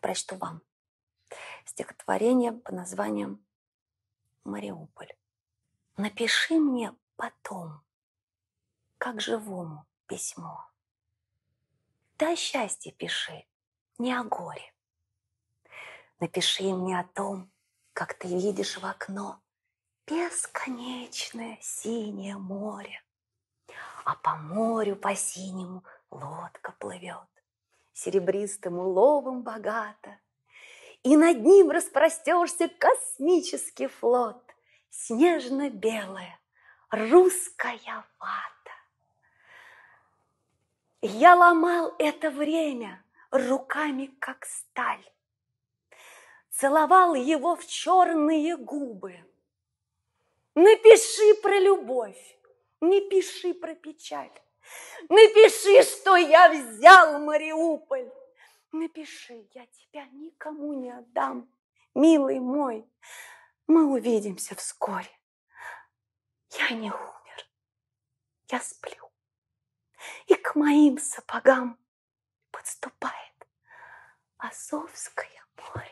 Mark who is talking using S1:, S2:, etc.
S1: прочту вам стихотворение по названием «Мариуполь». Напиши мне потом, как живому, письмо. Да счастье пиши, не о горе. Напиши мне о том, как ты видишь в окно бесконечное синее море, а по морю по синему лодка плывет серебристым уловом богата, И над ним распростерся космический флот, Снежно-белая русская вата. Я ломал это время руками, как сталь, Целовал его в черные губы.
S2: Напиши про любовь, не пиши про печаль. Напиши, что я взял Мариуполь. Напиши, я тебя никому не отдам,
S3: милый мой. Мы увидимся вскоре. Я не умер, я сплю.
S4: И к моим сапогам подступает Азовское море.